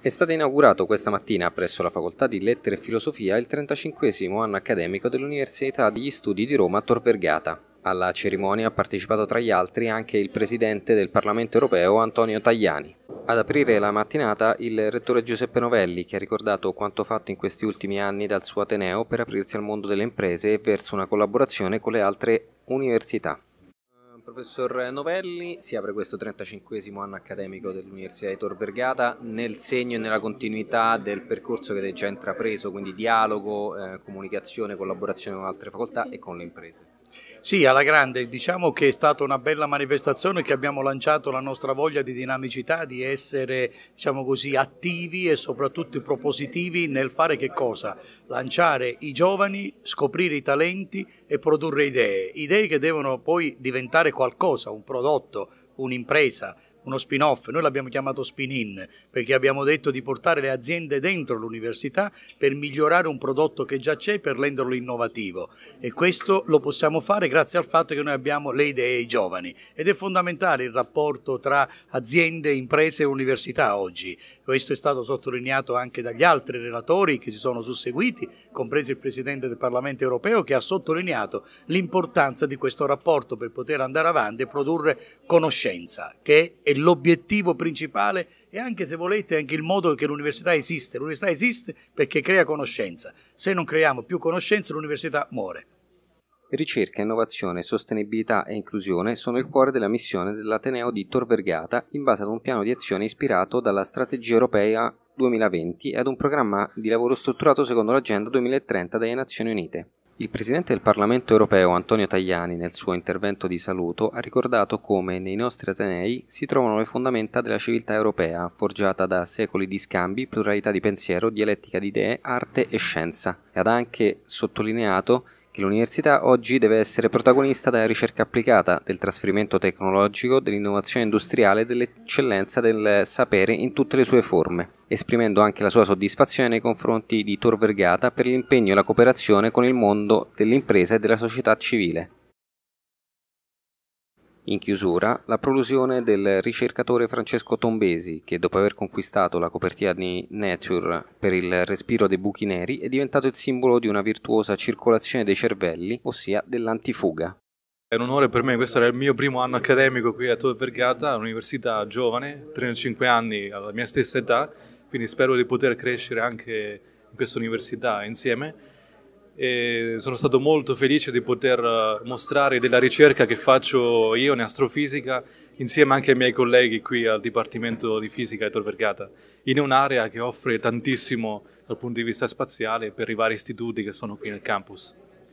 È stato inaugurato questa mattina presso la Facoltà di Lettere e Filosofia il 35 anno accademico dell'Università degli Studi di Roma Tor Vergata. Alla cerimonia ha partecipato tra gli altri anche il Presidente del Parlamento europeo Antonio Tajani. Ad aprire la mattinata il Rettore Giuseppe Novelli che ha ricordato quanto fatto in questi ultimi anni dal suo Ateneo per aprirsi al mondo delle imprese e verso una collaborazione con le altre università. Professor Novelli, si apre questo 35 anno accademico dell'Università di Tor Vergata nel segno e nella continuità del percorso che avete già intrapreso, quindi dialogo, eh, comunicazione, collaborazione con altre facoltà e con le imprese. Sì, alla grande, diciamo che è stata una bella manifestazione che abbiamo lanciato la nostra voglia di dinamicità, di essere diciamo così, attivi e soprattutto propositivi nel fare che cosa? Lanciare i giovani, scoprire i talenti e produrre idee, idee che devono poi diventare qualcosa, un prodotto, un'impresa, uno spin-off, noi l'abbiamo chiamato spin-in perché abbiamo detto di portare le aziende dentro l'università per migliorare un prodotto che già c'è per renderlo innovativo e questo lo possiamo fare grazie al fatto che noi abbiamo le idee ai giovani ed è fondamentale il rapporto tra aziende, imprese e università oggi. Questo è stato sottolineato anche dagli altri relatori che si sono susseguiti, compreso il Presidente del Parlamento europeo che ha sottolineato l'importanza di questo rapporto per poter andare avanti e produrre conoscenza che è è l'obiettivo principale e anche se volete anche il modo che l'università esiste. L'università esiste perché crea conoscenza. Se non creiamo più conoscenza l'università muore. Ricerca, innovazione, sostenibilità e inclusione sono il cuore della missione dell'Ateneo di Tor Vergata in base ad un piano di azione ispirato dalla strategia europea 2020 e ad un programma di lavoro strutturato secondo l'agenda 2030 delle Nazioni Unite. Il Presidente del Parlamento europeo Antonio Tajani nel suo intervento di saluto ha ricordato come nei nostri Atenei si trovano le fondamenta della civiltà europea, forgiata da secoli di scambi, pluralità di pensiero, dialettica di idee, arte e scienza, e ha anche sottolineato che l'università oggi deve essere protagonista della ricerca applicata, del trasferimento tecnologico, dell'innovazione industriale e dell'eccellenza del sapere in tutte le sue forme, esprimendo anche la sua soddisfazione nei confronti di Tor Vergata per l'impegno e la cooperazione con il mondo dell'impresa e della società civile. In chiusura, la prolusione del ricercatore Francesco Tombesi, che dopo aver conquistato la copertina di Nature per il respiro dei buchi neri è diventato il simbolo di una virtuosa circolazione dei cervelli, ossia dell'antifuga. È un onore per me, questo era il mio primo anno accademico qui a Tor Vergata, all'università giovane, 35 anni alla mia stessa età, quindi spero di poter crescere anche in questa università insieme e sono stato molto felice di poter eh, mostrare della ricerca che faccio io in astrofisica insieme anche ai miei colleghi qui al Dipartimento di Fisica di Tor Vergata in un'area che offre tantissimo dal punto di vista spaziale per i vari istituti che sono qui nel campus.